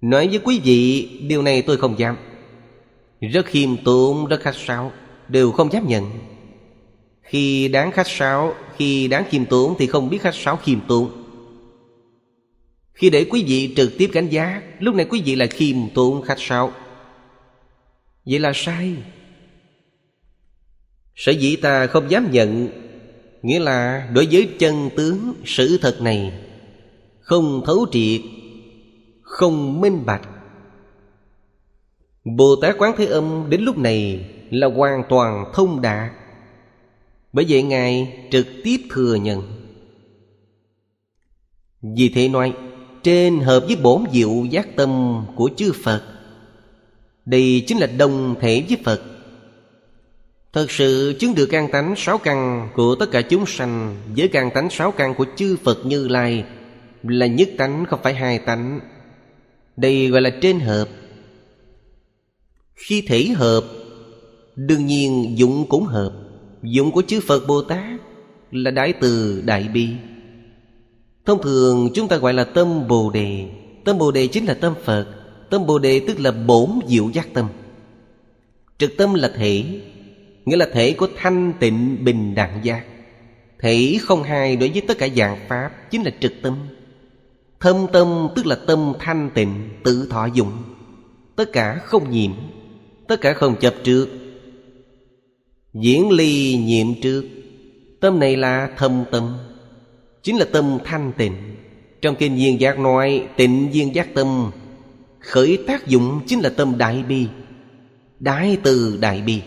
S1: Nói với quý vị Điều này tôi không dám rất khiêm tốn, rất khách sáo Đều không dám nhận Khi đáng khách sáo Khi đáng khiêm tốn thì không biết khách sáo khiêm tốn Khi để quý vị trực tiếp gánh giá Lúc này quý vị là khiêm tốn khách sáo Vậy là sai Sở dĩ ta không dám nhận Nghĩa là đối với chân tướng sự thật này Không thấu triệt Không minh bạch Bồ Tát Quán Thế Âm đến lúc này là hoàn toàn thông đạt Bởi vậy Ngài trực tiếp thừa nhận Vì thế nói Trên hợp với bổn diệu giác tâm của chư Phật Đây chính là đồng thể với Phật Thật sự chứng được căn tánh sáu căn của tất cả chúng sanh Với căn tánh sáu căn của chư Phật Như Lai Là nhất tánh không phải hai tánh Đây gọi là trên hợp khi thể hợp Đương nhiên dụng cũng hợp Dụng của chư Phật Bồ Tát Là Đại Từ Đại Bi Thông thường chúng ta gọi là tâm Bồ Đề Tâm Bồ Đề chính là tâm Phật Tâm Bồ Đề tức là bổn diệu giác tâm Trực tâm là thể Nghĩa là thể của thanh tịnh bình đẳng giác Thể không hai đối với tất cả dạng pháp Chính là trực tâm Thâm tâm tức là tâm thanh tịnh Tự thọ dụng Tất cả không nhiễm tất cả không chấp trước diễn ly nhiệm trước tâm này là thâm tâm chính là tâm thanh tịnh trong kinh viên giác nói tịnh viên giác tâm khởi tác dụng chính là tâm đại bi đại từ đại bi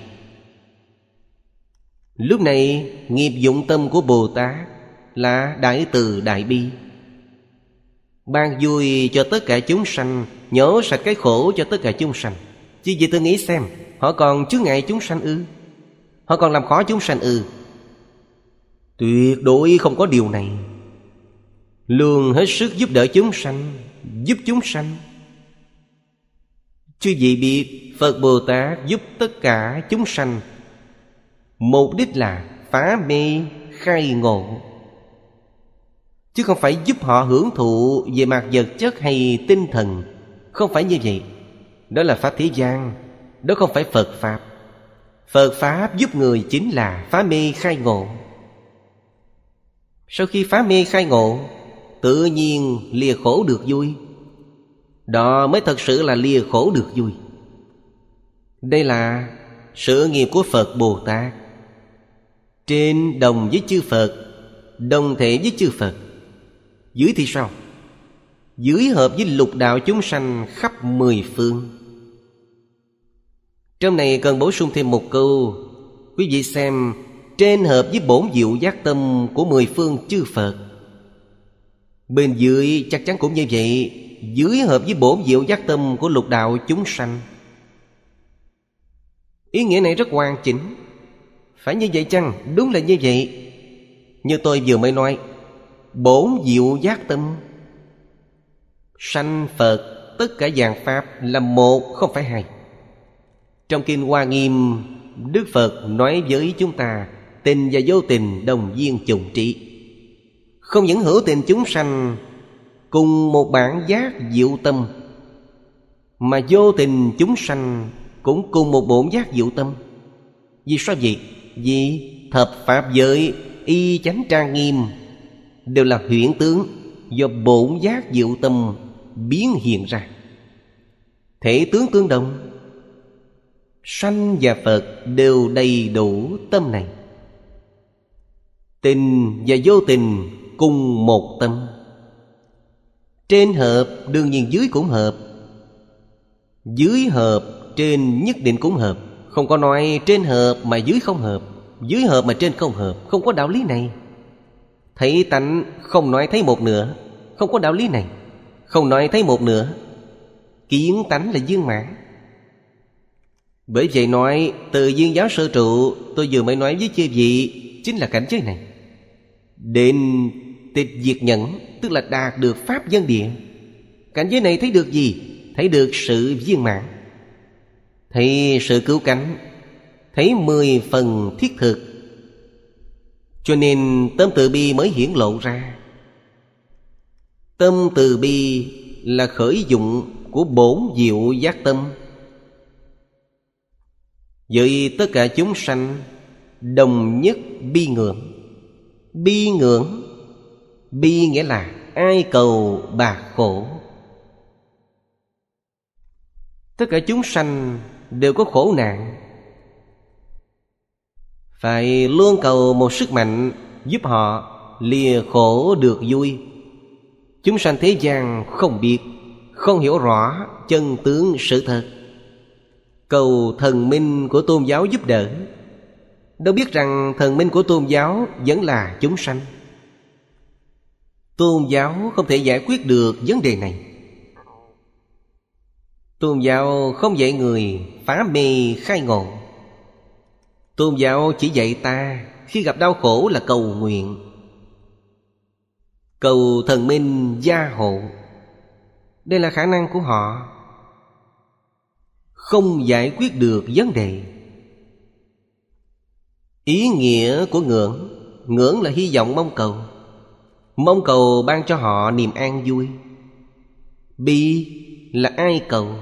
S1: lúc này nghiệp dụng tâm của bồ tát là đại từ đại bi ban vui cho tất cả chúng sanh nhổ sạch cái khổ cho tất cả chúng sanh Chứ vậy tôi nghĩ xem Họ còn chướng ngại chúng sanh ư Họ còn làm khó chúng sanh ư Tuyệt đối không có điều này Luôn hết sức giúp đỡ chúng sanh Giúp chúng sanh chứ vị biết Phật Bồ Tát giúp tất cả chúng sanh Mục đích là phá mê khai ngộ Chứ không phải giúp họ hưởng thụ về mặt vật chất hay tinh thần Không phải như vậy đó là Pháp thế gian Đó không phải Phật Pháp Phật Pháp giúp người chính là phá mê khai ngộ Sau khi phá mê khai ngộ Tự nhiên lìa khổ được vui Đó mới thật sự là lìa khổ được vui Đây là sự nghiệp của Phật Bồ Tát Trên đồng với chư Phật Đồng thể với chư Phật Dưới thì sao? Dưới hợp với lục đạo chúng sanh khắp mười phương trong này cần bổ sung thêm một câu Quý vị xem Trên hợp với bổn diệu giác tâm của mười phương chư Phật Bên dưới chắc chắn cũng như vậy Dưới hợp với bổn diệu giác tâm của lục đạo chúng sanh Ý nghĩa này rất hoàn chỉnh Phải như vậy chăng? Đúng là như vậy Như tôi vừa mới nói Bổn diệu giác tâm Sanh Phật Tất cả dạng Pháp là một không phải hai trong Kinh Hoa Nghiêm Đức Phật nói với chúng ta Tình và vô tình đồng viên trùng trị Không những hữu tình chúng sanh Cùng một bản giác diệu tâm Mà vô tình chúng sanh Cũng cùng một bổn giác diệu tâm Vì sao vậy? Vì thập pháp giới y chánh trang nghiêm Đều là huyễn tướng Do bổn giác diệu tâm biến hiện ra Thể tướng tương đồng sanh và phật đều đầy đủ tâm này tình và vô tình cùng một tâm trên hợp đương nhiên dưới cũng hợp dưới hợp trên nhất định cũng hợp không có nói trên hợp mà dưới không hợp dưới hợp mà trên không hợp không có đạo lý này thấy tánh không nói thấy một nửa không có đạo lý này không nói thấy một nửa kiến tánh là dương mãn bởi vậy nói Từ duyên giáo sơ trụ Tôi vừa mới nói với chư vị Chính là cảnh giới này Đến tịch diệt nhẫn Tức là đạt được pháp dân địa Cảnh giới này thấy được gì? Thấy được sự viên mãn Thấy sự cứu cánh Thấy mười phần thiết thực Cho nên tâm từ bi mới hiển lộ ra Tâm từ bi là khởi dụng của bổn diệu giác tâm với tất cả chúng sanh đồng nhất bi ngưỡng bi ngưỡng bi nghĩa là ai cầu bạc khổ tất cả chúng sanh đều có khổ nạn phải luôn cầu một sức mạnh giúp họ lìa khổ được vui chúng sanh thế gian không biết không hiểu rõ chân tướng sự thật cầu thần minh của tôn giáo giúp đỡ đâu biết rằng thần minh của tôn giáo vẫn là chúng sanh tôn giáo không thể giải quyết được vấn đề này tôn giáo không dạy người phá mê khai ngộ tôn giáo chỉ dạy ta khi gặp đau khổ là cầu nguyện cầu thần minh gia hộ đây là khả năng của họ không giải quyết được vấn đề ý nghĩa của ngưỡng ngưỡng là hy vọng mong cầu mong cầu ban cho họ niềm an vui bi là ai cầu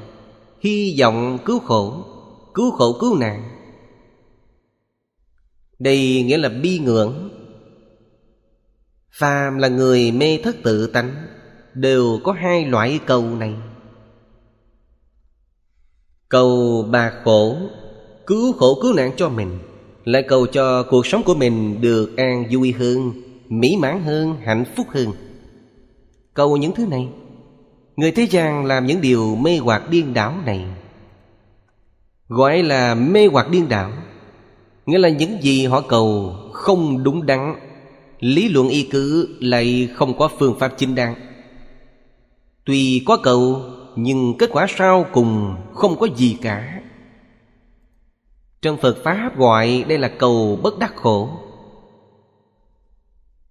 S1: hy vọng cứu khổ cứu khổ cứu nạn đây nghĩa là bi ngưỡng phàm là người mê thất tự tánh đều có hai loại cầu này cầu bà khổ cứu khổ cứu nạn cho mình lại cầu cho cuộc sống của mình được an vui hơn mỹ mãn hơn hạnh phúc hơn cầu những thứ này người thế gian làm những điều mê hoặc điên đảo này gọi là mê hoặc điên đảo nghĩa là những gì họ cầu không đúng đắn lý luận y cứ lại không có phương pháp chính đáng tuy có cầu nhưng kết quả sau cùng không có gì cả trong phật pháp gọi đây là cầu bất đắc khổ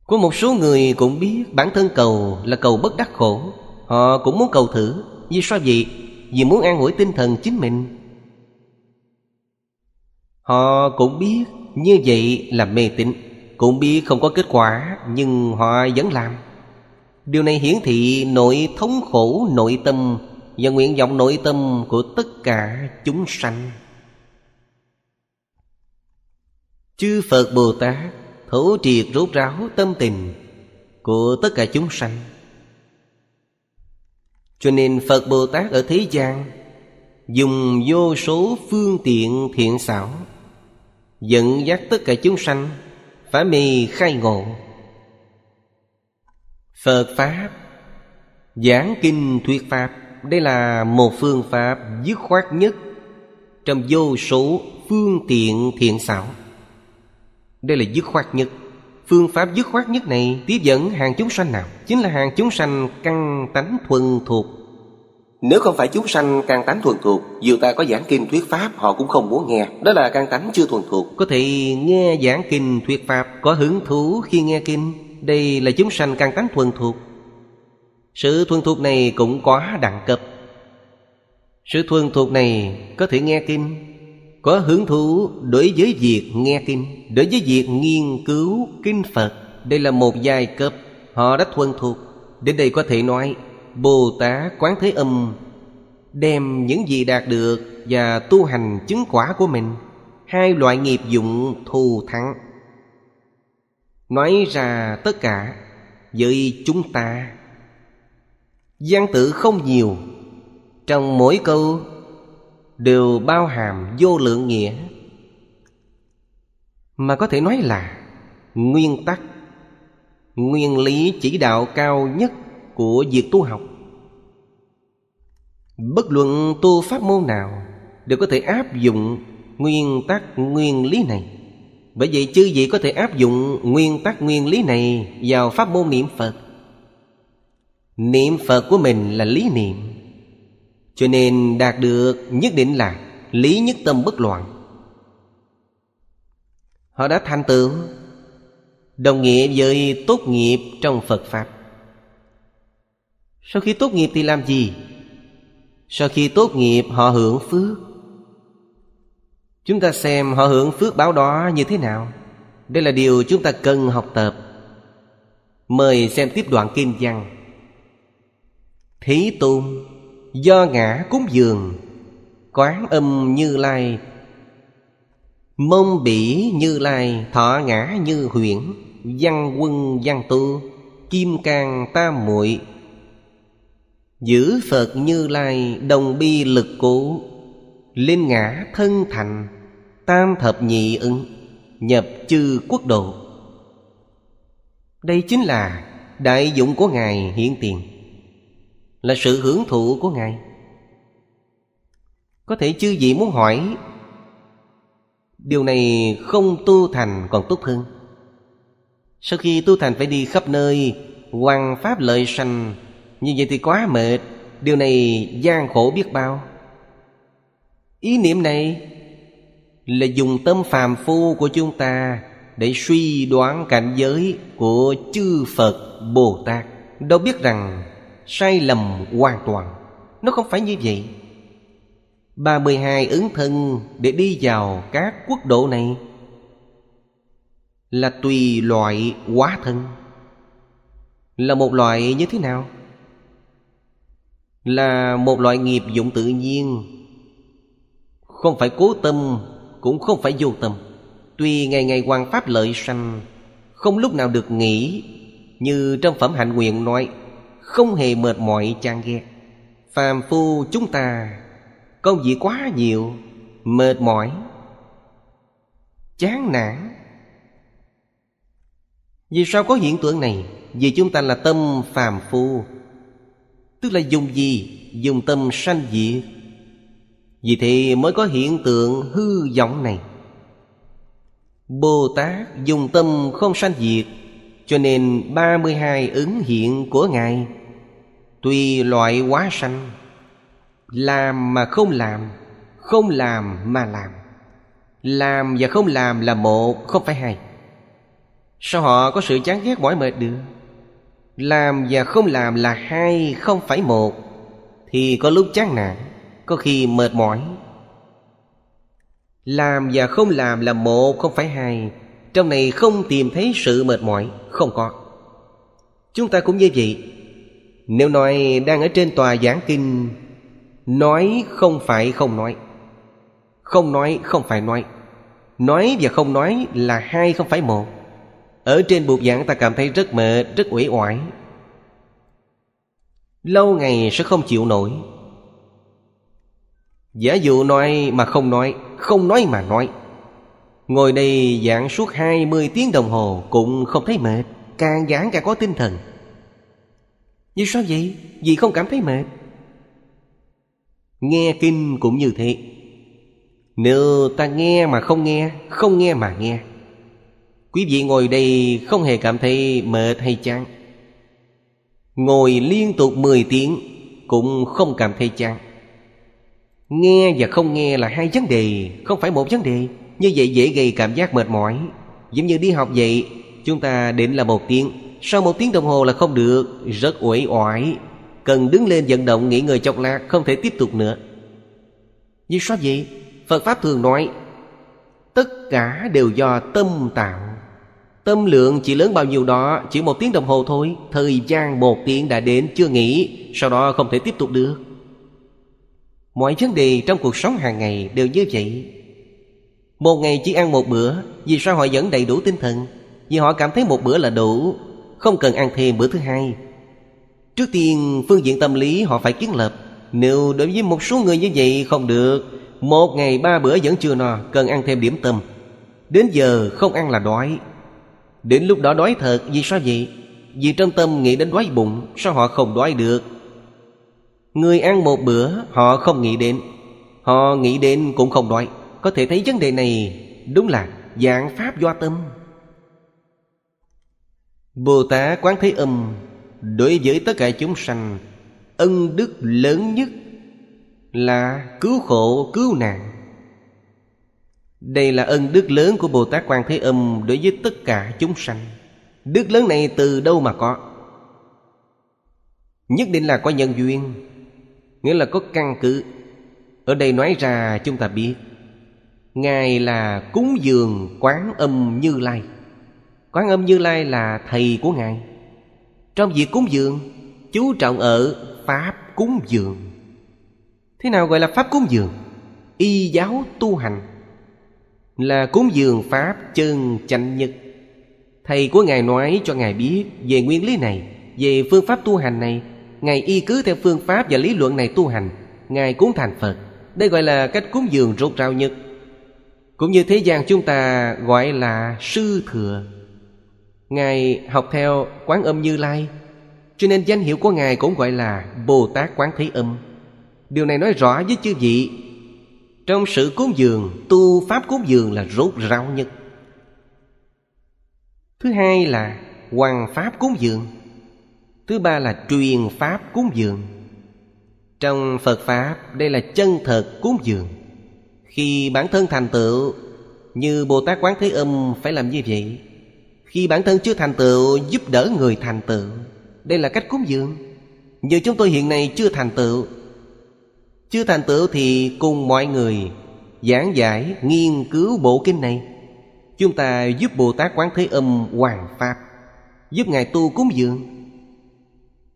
S1: có một số người cũng biết bản thân cầu là cầu bất đắc khổ họ cũng muốn cầu thử vì sao vậy vì muốn an ủi tinh thần chính mình họ cũng biết như vậy là mê tín cũng biết không có kết quả nhưng họ vẫn làm điều này hiển thị nội thống khổ nội tâm và nguyện vọng nội tâm của tất cả chúng sanh chư phật bồ tát thấu triệt rốt ráo tâm tình của tất cả chúng sanh cho nên phật bồ tát ở thế gian dùng vô số phương tiện thiện xảo dẫn dắt tất cả chúng sanh phá mê khai ngộ phật pháp giảng kinh thuyết pháp đây là một phương pháp dứt khoát nhất trong vô số phương tiện thiện xảo đây là dứt khoát nhất phương pháp dứt khoát nhất này tiếp dẫn hàng chúng sanh nào chính là hàng chúng sanh căn tánh thuần thuộc nếu không phải chúng sanh căn tánh thuần thuộc Dù ta có giảng kinh thuyết pháp Họ cũng không muốn nghe Đó là căn tánh chưa thuần thuộc Có thể nghe giảng kinh thuyết pháp Có hứng thú khi nghe kinh Đây là chúng sanh căn tánh thuần thuộc sự thuần thuộc này cũng quá đẳng cấp Sự thuần thuộc này có thể nghe kinh Có hứng thú đối với việc nghe kinh Đối với việc nghiên cứu kinh Phật Đây là một giai cấp Họ đã thuần thuộc Đến đây có thể nói Bồ Tát Quán Thế Âm Đem những gì đạt được Và tu hành chứng quả của mình Hai loại nghiệp dụng thù thắng Nói ra tất cả Với chúng ta Gian tự không nhiều Trong mỗi câu Đều bao hàm vô lượng nghĩa Mà có thể nói là Nguyên tắc Nguyên lý chỉ đạo cao nhất Của việc tu học Bất luận tu pháp môn nào Đều có thể áp dụng Nguyên tắc nguyên lý này Bởi vậy chư vị có thể áp dụng Nguyên tắc nguyên lý này Vào pháp môn niệm Phật Niệm Phật của mình là lý niệm Cho nên đạt được nhất định là Lý nhất tâm bất loạn Họ đã thành tựu Đồng nghĩa với tốt nghiệp trong Phật Pháp Sau khi tốt nghiệp thì làm gì? Sau khi tốt nghiệp họ hưởng phước Chúng ta xem họ hưởng phước báo đó như thế nào Đây là điều chúng ta cần học tập Mời xem tiếp đoạn kinh Văn thí Tôn Do ngã cúng dường Quán âm như lai Mông bỉ như lai Thọ ngã như huyễn Văn quân văn tu Kim cang tam muội Giữ Phật như lai Đồng bi lực cũ Linh ngã thân thành Tam thập nhị ứng Nhập chư quốc độ Đây chính là Đại dụng của Ngài hiện tiền là sự hưởng thụ của ngài có thể chư vị muốn hỏi điều này không tu thành còn tốt hơn sau khi tu thành phải đi khắp nơi Hoàng pháp lợi sanh Như vậy thì quá mệt Điều này gian khổ biết bao Ý niệm này Là dùng tâm phàm phu của chúng ta Để suy đoán cảnh giới Của chư Phật Bồ Tát Đâu biết rằng sai lầm hoàn toàn nó không phải như vậy 32 ứng thân để đi vào các quốc độ này là tùy loại quá thân là một loại như thế nào là một loại nghiệp dụng tự nhiên không phải cố tâm cũng không phải vô tâm tuy ngày ngày quan pháp lợi sanh không lúc nào được nghỉ như trong phẩm hạnh nguyện nói không hề mệt mỏi chán ghét phàm phu chúng ta công việc quá nhiều mệt mỏi chán nản vì sao có hiện tượng này vì chúng ta là tâm phàm phu tức là dùng gì dùng tâm sanh diệt vì thế mới có hiện tượng hư vọng này Bồ Tát dùng tâm không sanh diệt Cho nên 32 ứng hiện của Ngài Tùy loại quá sanh Làm mà không làm Không làm mà làm Làm và không làm là một Không phải hai Sao họ có sự chán ghét mỏi mệt được Làm và không làm là hai Không phải một Thì có lúc chán nản Có khi mệt mỏi Làm và không làm là một Không phải hai Trong này không tìm thấy sự mệt mỏi Không có Chúng ta cũng như vậy nếu nói đang ở trên tòa giảng kinh Nói không phải không nói Không nói không phải nói Nói và không nói là hai không phải một Ở trên buộc giảng ta cảm thấy rất mệt, rất uể oải Lâu ngày sẽ không chịu nổi Giả dụ nói mà không nói Không nói mà nói Ngồi đây giảng suốt 20 tiếng đồng hồ Cũng không thấy mệt Càng giảng càng có tinh thần vì sao vậy? Vì không cảm thấy mệt Nghe kinh cũng như thế Nếu ta nghe mà không nghe Không nghe mà nghe Quý vị ngồi đây không hề cảm thấy mệt hay chán Ngồi liên tục 10 tiếng Cũng không cảm thấy chán Nghe và không nghe là hai vấn đề Không phải một vấn đề Như vậy dễ gây cảm giác mệt mỏi Giống như đi học vậy Chúng ta định là một tiếng sau một tiếng đồng hồ là không được Rất uể oải Cần đứng lên vận động nghỉ ngơi chốc lát Không thể tiếp tục nữa Vì sao vậy? Phật Pháp thường nói Tất cả đều do tâm tạo Tâm lượng chỉ lớn bao nhiêu đó Chỉ một tiếng đồng hồ thôi Thời gian một tiếng đã đến chưa nghỉ Sau đó không thể tiếp tục được Mọi vấn đề trong cuộc sống hàng ngày đều như vậy Một ngày chỉ ăn một bữa Vì sao họ vẫn đầy đủ tinh thần Vì họ cảm thấy một bữa là đủ không cần ăn thêm bữa thứ hai trước tiên phương diện tâm lý họ phải kiến lập nếu đối với một số người như vậy không được một ngày ba bữa vẫn chưa no cần ăn thêm điểm tâm đến giờ không ăn là đói đến lúc đó đói thật vì sao vậy vì trong tâm nghĩ đến đói bụng sao họ không đói được người ăn một bữa họ không nghĩ đến họ nghĩ đến cũng không đói có thể thấy vấn đề này đúng là dạng pháp do tâm Bồ Tát Quán Thế Âm đối với tất cả chúng sanh ân đức lớn nhất là cứu khổ cứu nạn đây là ân đức lớn của bồ tát quan thế âm đối với tất cả chúng sanh đức lớn này từ đâu mà có nhất định là có nhân duyên nghĩa là có căn cứ ở đây nói ra chúng ta biết ngài là cúng dường quán âm như lai Quán âm Như Lai là thầy của Ngài Trong việc cúng dường Chú trọng ở Pháp cúng dường Thế nào gọi là Pháp cúng dường? Y giáo tu hành Là cúng dường Pháp chân chánh nhất Thầy của Ngài nói cho Ngài biết Về nguyên lý này Về phương pháp tu hành này Ngài y cứ theo phương pháp và lý luận này tu hành Ngài cúng thành Phật Đây gọi là cách cúng dường rốt rào nhất Cũng như thế gian chúng ta gọi là sư thừa Ngài học theo quán âm Như Lai Cho nên danh hiệu của Ngài cũng gọi là Bồ Tát Quán Thế Âm Điều này nói rõ với chư vị Trong sự cúng dường Tu Pháp cúng dường là rốt ráo nhất Thứ hai là Hoàng Pháp cúng dường Thứ ba là truyền Pháp cúng dường Trong Phật Pháp Đây là chân thật cúng dường Khi bản thân thành tựu Như Bồ Tát Quán Thế Âm phải làm như vậy khi bản thân chưa thành tựu giúp đỡ người thành tựu Đây là cách cúng dường Giờ chúng tôi hiện nay chưa thành tựu Chưa thành tựu thì cùng mọi người Giảng giải, nghiên cứu bộ kinh này Chúng ta giúp Bồ Tát Quán Thế Âm hoàn Pháp Giúp Ngài tu cúng dường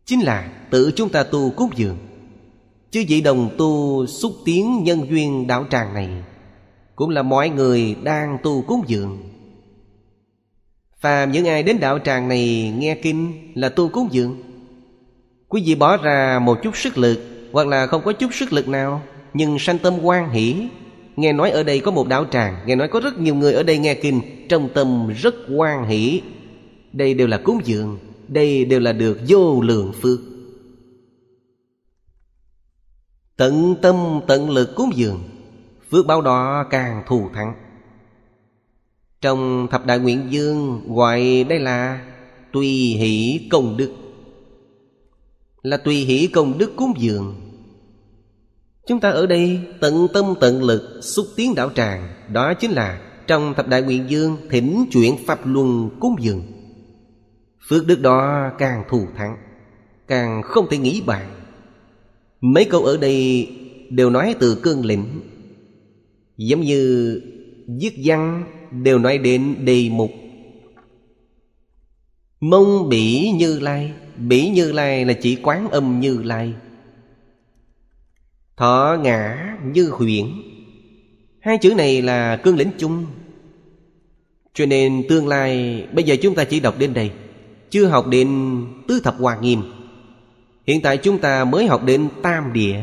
S1: Chính là tự chúng ta tu cúng dường Chứ vậy đồng tu xúc tiến nhân duyên đạo tràng này Cũng là mọi người đang tu cúng dường phàm những ai đến đạo tràng này nghe kinh là tu cúng dường quý vị bỏ ra một chút sức lực hoặc là không có chút sức lực nào nhưng sanh tâm quan hỷ nghe nói ở đây có một đạo tràng nghe nói có rất nhiều người ở đây nghe kinh trong tâm rất quan hỷ đây đều là cúng dường đây đều là được vô lượng phước tận tâm tận lực cúng dường phước báo đó càng thù thắng trong thập đại nguyện dương gọi đây là Tùy hỷ công đức Là tùy hỷ công đức cúng dường Chúng ta ở đây tận tâm tận lực xúc tiến đạo tràng Đó chính là trong thập đại nguyện dương thỉnh chuyển pháp luân cúng dường Phước đức đó càng thù thắng Càng không thể nghĩ bàn Mấy câu ở đây đều nói từ cương lĩnh Giống như viết văn đều nói đến đề mục mông bỉ như lai bỉ như lai là chỉ quán âm như lai thọ ngã như huyễn hai chữ này là cương lĩnh chung cho nên tương lai bây giờ chúng ta chỉ đọc đến đây Chưa học đến tứ thập hòa nghiêm Hiện tại chúng ta mới học đến tam địa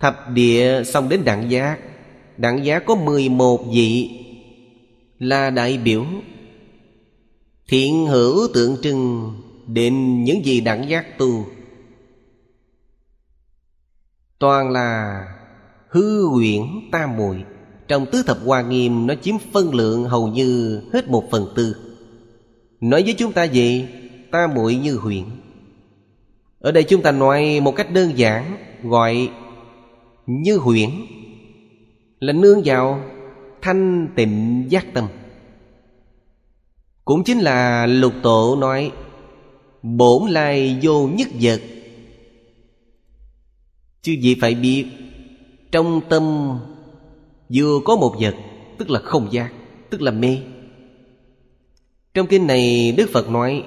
S1: Thập địa xong đến đẳng giác Đẳng giác có 11 vị là đại biểu thiện hữu tượng trưng định những gì đẳng giác tu toàn là hư huyễn tam muội trong tứ thập hoa nghiêm nó chiếm phân lượng hầu như hết một phần tư nói với chúng ta gì ta muội như huyện ở đây chúng ta nói một cách đơn giản gọi như huyện là nương vào thanh tịnh giác tâm cũng chính là lục tổ nói bổn lai vô nhất vật chứ gì phải biết trong tâm vừa có một vật tức là không giác tức là mê trong kinh này đức phật nói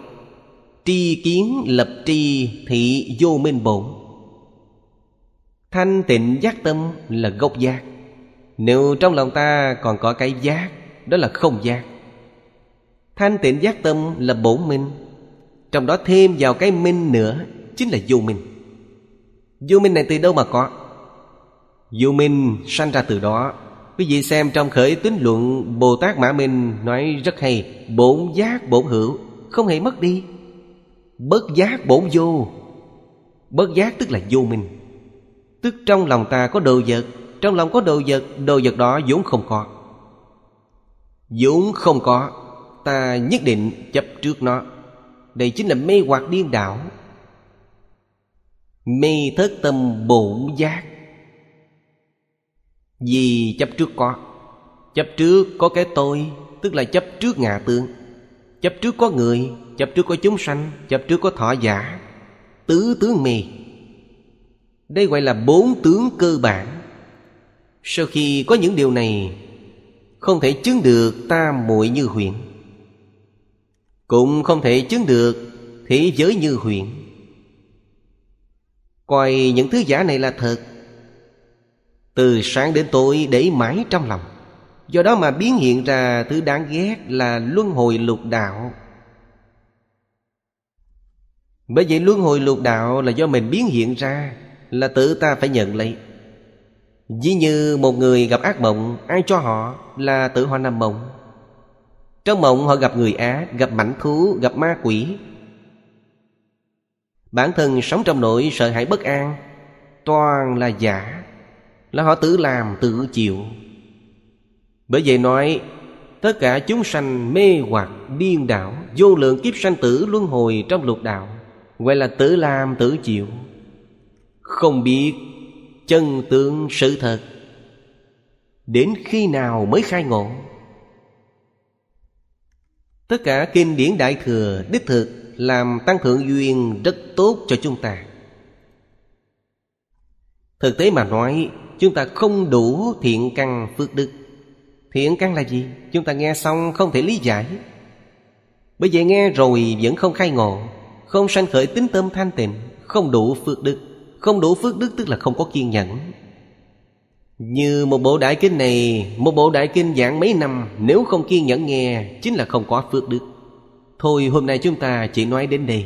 S1: tri kiến lập tri thị vô minh bổn thanh tịnh giác tâm là gốc giác nếu trong lòng ta còn có cái giác đó là không giác thanh tịnh giác tâm là bổn minh trong đó thêm vào cái minh nữa chính là vô minh vô minh này từ đâu mà có vô minh sanh ra từ đó quý vị xem trong khởi tín luận bồ tát mã minh nói rất hay bổn giác bổn hữu không hề mất đi bất giác bổn vô bất giác tức là vô minh tức trong lòng ta có đồ vật trong lòng có đồ vật Đồ vật đó vốn không có vốn không có Ta nhất định chấp trước nó Đây chính là mê hoặc điên đảo Mê thất tâm bổn giác Vì chấp trước có Chấp trước có cái tôi Tức là chấp trước ngạ tướng Chấp trước có người Chấp trước có chúng sanh Chấp trước có thọ giả Tứ tướng mê Đây gọi là bốn tướng cơ bản sau khi có những điều này không thể chứng được ta muội như huyện cũng không thể chứng được thế giới như huyện coi những thứ giả này là thật từ sáng đến tối để mãi trong lòng do đó mà biến hiện ra thứ đáng ghét là luân hồi lục đạo bởi vậy luân hồi lục đạo là do mình biến hiện ra là tự ta phải nhận lấy Ví như một người gặp ác mộng Ai cho họ là tự họ nằm mộng Trong mộng họ gặp người ác Gặp mảnh thú, gặp ma quỷ Bản thân sống trong nỗi sợ hãi bất an Toàn là giả Là họ tự làm tự chịu Bởi vậy nói Tất cả chúng sanh mê hoặc điên đảo Vô lượng kiếp sanh tử luân hồi trong lục đạo Gọi là tự làm tự chịu Không biết chân tướng sự thật đến khi nào mới khai ngộ tất cả kinh điển đại thừa đích thực làm tăng thượng duyên rất tốt cho chúng ta thực tế mà nói chúng ta không đủ thiện căn phước đức thiện căn là gì chúng ta nghe xong không thể lý giải bởi vậy nghe rồi vẫn không khai ngộ không sanh khởi tính tâm thanh tịnh không đủ phước đức không đủ phước đức tức là không có kiên nhẫn Như một bộ đại kinh này Một bộ đại kinh giảng mấy năm Nếu không kiên nhẫn nghe Chính là không có phước đức Thôi hôm nay chúng ta chỉ nói đến đây